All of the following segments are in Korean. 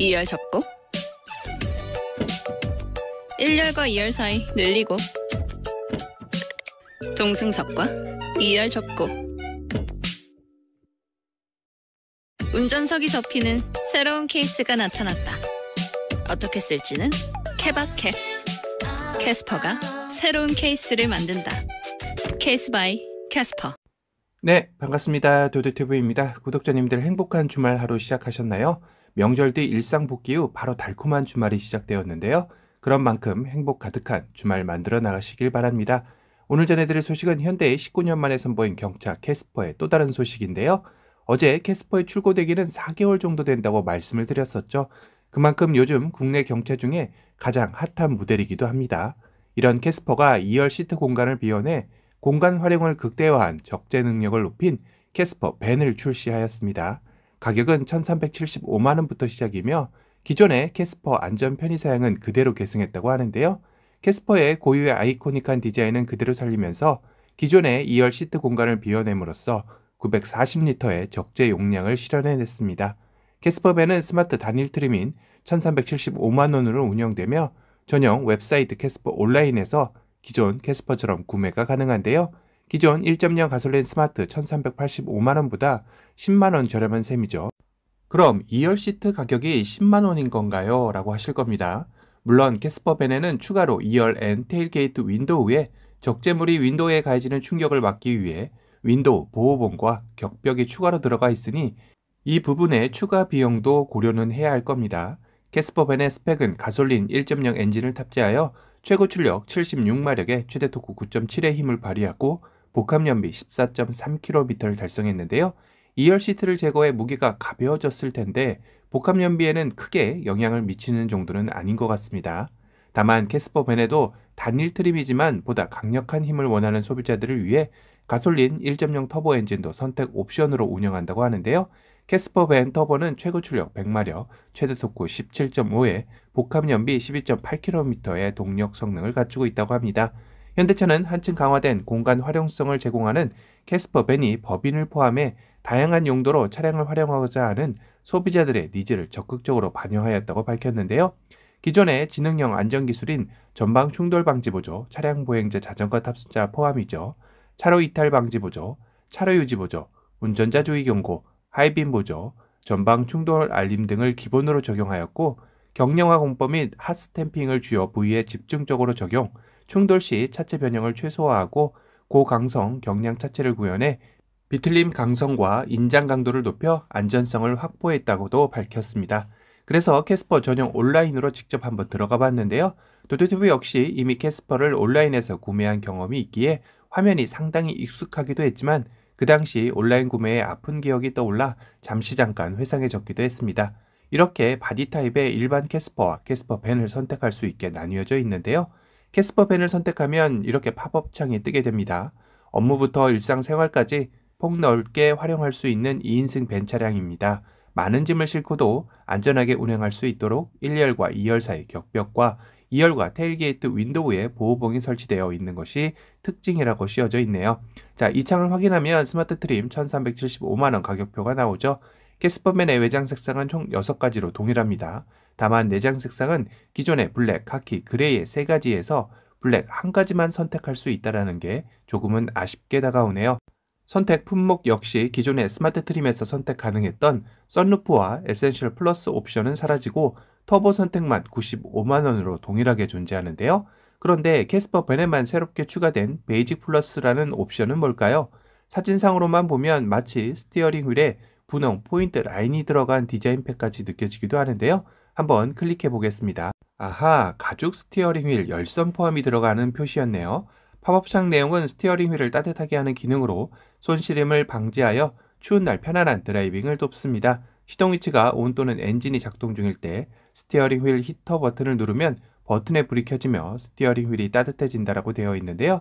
2열 접고 1열과 2열 사이 늘리고 동승석과 2열 접고 운전석이 접히는 새로운 케이스가 나타났다. 어떻게 쓸지는 케바케 캐스퍼가 새로운 케이스를 만든다. 케이스 바이 캐스퍼 네, 반갑습니다. 도도튜브입니다. 구독자님들 행복한 주말 하루 시작하셨나요? 명절 뒤 일상 복귀 후 바로 달콤한 주말이 시작되었는데요. 그런 만큼 행복 가득한 주말 만들어 나가시길 바랍니다. 오늘 전해드릴 소식은 현대의 19년 만에 선보인 경차 캐스퍼의 또 다른 소식인데요. 어제 캐스퍼의 출고 대기는 4개월 정도 된다고 말씀을 드렸었죠. 그만큼 요즘 국내 경차 중에 가장 핫한 모델이기도 합니다. 이런 캐스퍼가 2열 시트 공간을 비워내 공간 활용을 극대화한 적재 능력을 높인 캐스퍼 벤을 출시하였습니다. 가격은 1,375만 원부터 시작이며 기존의 캐스퍼 안전 편의 사양은 그대로 계승했다고 하는데요. 캐스퍼의 고유의 아이코닉한 디자인은 그대로 살리면서 기존의 2열 시트 공간을 비워냄으로써 940리터의 적재 용량을 실현해냈습니다. 캐스퍼밴은 스마트 단일 트림인 1375만 원으로 운영되며 전용 웹사이트 캐스퍼 온라인에서 기존 캐스퍼처럼 구매가 가능한데요. 기존 1.0 가솔린 스마트 1385만원보다 10만원 저렴한 셈이죠. 그럼 2열 시트 가격이 10만원인 건가요? 라고 하실 겁니다. 물론 캐스퍼벤에는 추가로 2열 N 테일게이트 윈도우에 적재물이 윈도우에 가해지는 충격을 막기 위해 윈도우 보호봉과 격벽이 추가로 들어가 있으니 이 부분의 추가 비용도 고려는 해야 할 겁니다. 캐스퍼벤의 스펙은 가솔린 1.0 엔진을 탑재하여 최고 출력 76마력에 최대 토크 9.7의 힘을 발휘하고 복합연비 14.3km를 달성했는데요. 2열 시트를 제거해 무게가 가벼워졌을 텐데 복합연비에는 크게 영향을 미치는 정도는 아닌 것 같습니다. 다만 캐스퍼 벤에도 단일 트림이지만 보다 강력한 힘을 원하는 소비자들을 위해 가솔린 1.0 터보 엔진도 선택 옵션으로 운영한다고 하는데요. 캐스퍼 벤 터보는 최고 출력 100마력, 최대 속구 17.5에 복합 연비 12.8km의 동력 성능을 갖추고 있다고 합니다. 현대차는 한층 강화된 공간 활용성을 제공하는 캐스퍼 벤이 법인을 포함해 다양한 용도로 차량을 활용하고자 하는 소비자들의 니즈를 적극적으로 반영하였다고 밝혔는데요. 기존의 지능형 안전기술인 전방 충돌 방지 보조, 차량 보행자 자전거 탑승자 포함이죠. 차로 이탈 방지 보조, 차로 유지 보조, 운전자 주의 경고, 하이빔 보조, 전방 충돌 알림 등을 기본으로 적용하였고 경량화 공법 및 핫스탬핑을 주요 부위에 집중적으로 적용, 충돌 시 차체 변형을 최소화하고 고강성 경량 차체를 구현해 비틀림 강성과 인장 강도를 높여 안전성을 확보했다고도 밝혔습니다. 그래서 캐스퍼 전용 온라인으로 직접 한번 들어가 봤는데요. 도도튜브 역시 이미 캐스퍼를 온라인에서 구매한 경험이 있기에 화면이 상당히 익숙하기도 했지만 그 당시 온라인 구매에 아픈 기억이 떠올라 잠시 잠깐 회상해적기도 했습니다. 이렇게 바디 타입의 일반 캐스퍼와 캐스퍼 밴을 선택할 수 있게 나뉘어져 있는데요. 캐스퍼 밴을 선택하면 이렇게 팝업 창이 뜨게 됩니다. 업무부터 일상생활까지 폭넓게 활용할 수 있는 2인승 벤 차량입니다. 많은 짐을 싣고도 안전하게 운행할 수 있도록 1열과 2열 사이 격벽과 2열과 테일게이트 윈도우에 보호봉이 설치되어 있는 것이 특징이라고 씌어져 있네요. 자, 이 창을 확인하면 스마트 트림 1375만원 가격표가 나오죠. 캐스퍼맨의 외장 색상은 총 6가지로 동일합니다. 다만 내장 색상은 기존의 블랙, 카키, 그레이의 3가지에서 블랙 한 가지만 선택할 수 있다는 게 조금은 아쉽게 다가오네요. 선택 품목 역시 기존의 스마트 트림에서 선택 가능했던 썬루프와 에센셜 플러스 옵션은 사라지고 터보 선택만 95만원으로 동일하게 존재하는데요. 그런데 캐스퍼 벤에만 새롭게 추가된 베이직 플러스라는 옵션은 뭘까요? 사진상으로만 보면 마치 스티어링 휠에 분홍 포인트 라인이 들어간 디자인팩까지 느껴지기도 하는데요. 한번 클릭해 보겠습니다. 아하, 가죽 스티어링 휠 열선 포함이 들어가는 표시였네요. 팝업창 내용은 스티어링 휠을 따뜻하게 하는 기능으로 손시림을 방지하여 추운 날 편안한 드라이빙을 돕습니다. 시동 위치가 온 또는 엔진이 작동 중일 때 스티어링 휠 히터 버튼을 누르면 버튼에 불이 켜지며 스티어링 휠이 따뜻해진다라고 되어 있는데요.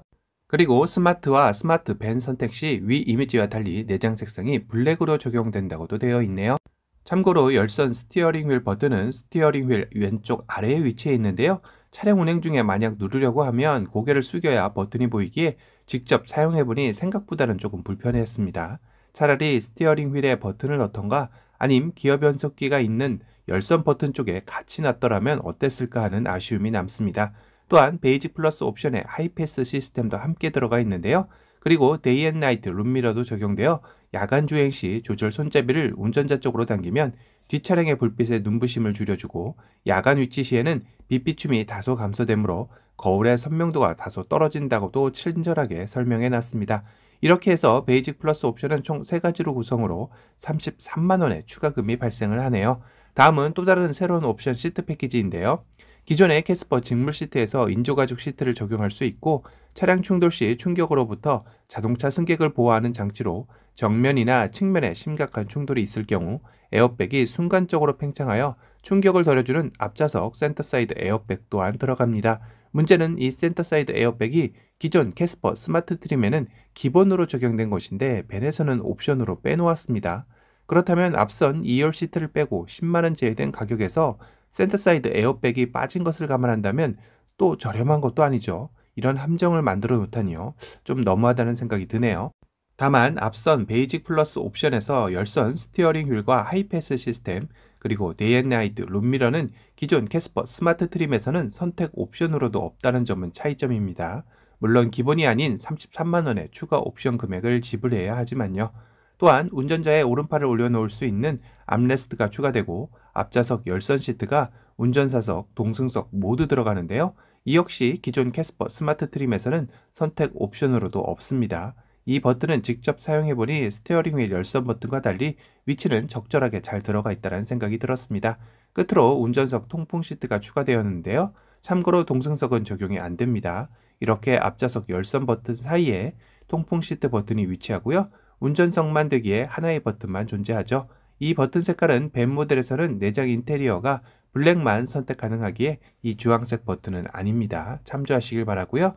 그리고 스마트와 스마트 밴 선택 시 위 이미지와 달리 내장 색상이 블랙으로 적용된다고도 되어 있네요. 참고로 열선 스티어링 휠 버튼은 스티어링 휠 왼쪽 아래에 위치해 있는데요. 차량 운행 중에 만약 누르려고 하면 고개를 숙여야 버튼이 보이기에 직접 사용해보니 생각보다는 조금 불편했습니다. 차라리 스티어링 휠에 버튼을 넣던가 아님 기어 변속기가 있는 열선 버튼 쪽에 같이 놨더라면 어땠을까 하는 아쉬움이 남습니다. 또한 베이직 플러스 옵션에 하이패스 시스템도 함께 들어가 있는데요. 그리고 데이 앤 나이트 룸미러도 적용되어 야간 주행 시 조절 손잡이를 운전자 쪽으로 당기면 뒷차량의 불빛의 눈부심을 줄여주고 야간 위치 시에는 빛비춤이 다소 감소되므로 거울의 선명도가 다소 떨어진다고도 친절하게 설명해 놨습니다. 이렇게 해서 베이직 플러스 옵션은 총 3가지로 구성으로 33만원의 추가금이 발생을 하네요. 다음은 또 다른 새로운 옵션 시트 패키지인데요. 기존의 캐스퍼 직물 시트에서 인조가죽 시트를 적용할 수 있고 차량 충돌 시 충격으로부터 자동차 승객을 보호하는 장치로 정면이나 측면에 심각한 충돌이 있을 경우 에어백이 순간적으로 팽창하여 충격을 덜어주는 앞좌석 센터사이드 에어백 또한 들어갑니다. 문제는 이 센터사이드 에어백이 기존 캐스퍼 스마트 트림에는 기본으로 적용된 것인데 벤에서는 옵션으로 빼놓았습니다. 그렇다면 앞선 2열 시트를 빼고 10만원 제외된 가격에서 센터사이드 에어백이 빠진 것을 감안한다면 또 저렴한 것도 아니죠. 이런 함정을 만들어 놓다니요. 좀 너무하다는 생각이 드네요. 다만 앞선 베이직 플러스 옵션에서 열선 스티어링 휠과 하이패스 시스템 그리고 데이앤나이트 룸미러는 기존 캐스퍼 스마트 트림에서는 선택 옵션으로도 없다는 점은 차이점입니다. 물론 기본이 아닌 33만원의 추가 옵션 금액을 지불해야 하지만요. 또한 운전자의 오른팔을 올려놓을 수 있는 암레스트가 추가되고 앞좌석 열선 시트가 운전사석, 동승석 모두 들어가는데요. 이 역시 기존 캐스퍼 스마트 트림에서는 선택 옵션으로도 없습니다. 이 버튼은 직접 사용해보니 스테어링휠 열선 버튼과 달리 위치는 적절하게 잘 들어가 있다는 생각이 들었습니다. 끝으로 운전석 통풍 시트가 추가되었는데요. 참고로 동승석은 적용이 안 됩니다. 이렇게 앞좌석 열선 버튼 사이에 통풍 시트 버튼이 위치하고요. 운전석만 되기에 하나의 버튼만 존재하죠. 이 버튼 색깔은 밴 모델에서는 내장 인테리어가 블랙만 선택 가능하기에 이 주황색 버튼은 아닙니다. 참조하시길 바라고요.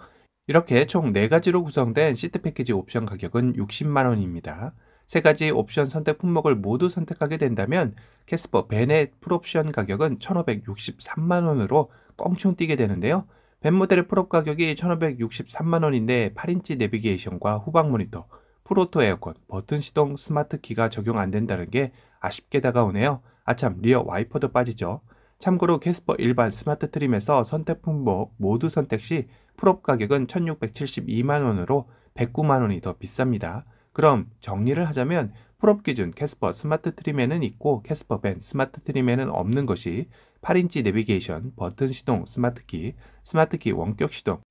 이렇게 총 4가지로 구성된 시트 패키지 옵션 가격은 60만원입니다. 3가지 옵션 선택 품목을 모두 선택하게 된다면 캐스퍼 벤의 풀옵션 가격은 1563만원으로 껑충 뛰게 되는데요. 벤 모델의 풀옵 가격이 1563만원인데 8인치 내비게이션과 후방 모니터, 프로토 에어컨, 버튼 시동, 스마트 키가 적용 안 된다는 게 아쉽게 다가오네요. 아참 리어 와이퍼도 빠지죠. 참고로 캐스퍼 일반 스마트 트림에서 선택 품목 모두 선택 시 풀업 가격은 1672만원으로 109만원이 더 비쌉니다. 그럼 정리를 하자면 풀업 기준 캐스퍼 스마트 트림에는 있고 캐스퍼 밴 스마트 트림에는 없는 것이 8인치 내비게이션, 버튼 시동, 스마트키, 스마트키 원격 시동,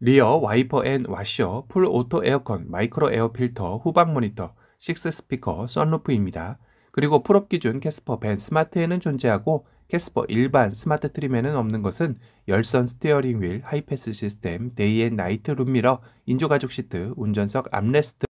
리어 와이퍼 앤 와셔, 풀 오토 에어컨, 마이크로 에어 필터, 후방 모니터, 6 스피커, 썬루프입니다. 그리고 풀업 기준 캐스퍼 밴 스마트에는 존재하고 캐스퍼 일반 스마트 트림에는 없는 것은 열선 스티어링 휠, 하이패스 시스템, 데이 앤 나이트 룸미러, 인조가죽 시트, 운전석 암레스트,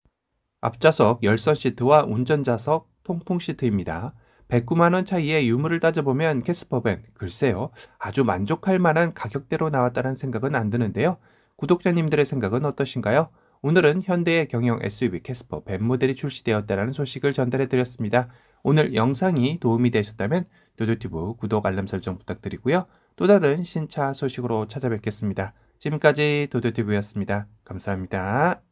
앞좌석 열선 시트와 운전자석 통풍 시트입니다. 109만원 차이의 유무를 따져보면 캐스퍼밴, 글쎄요, 아주 만족할 만한 가격대로 나왔다는 생각은 안 드는데요. 구독자님들의 생각은 어떠신가요? 오늘은 현대의 경영 SUV 캐스퍼 밴 모델이 출시되었다는 소식을 전달해드렸습니다. 오늘 영상이 도움이 되셨다면 도도티브 구독 알람 설정 부탁드리고요. 또 다른 신차 소식으로 찾아뵙겠습니다. 지금까지 도도티브였습니다 감사합니다.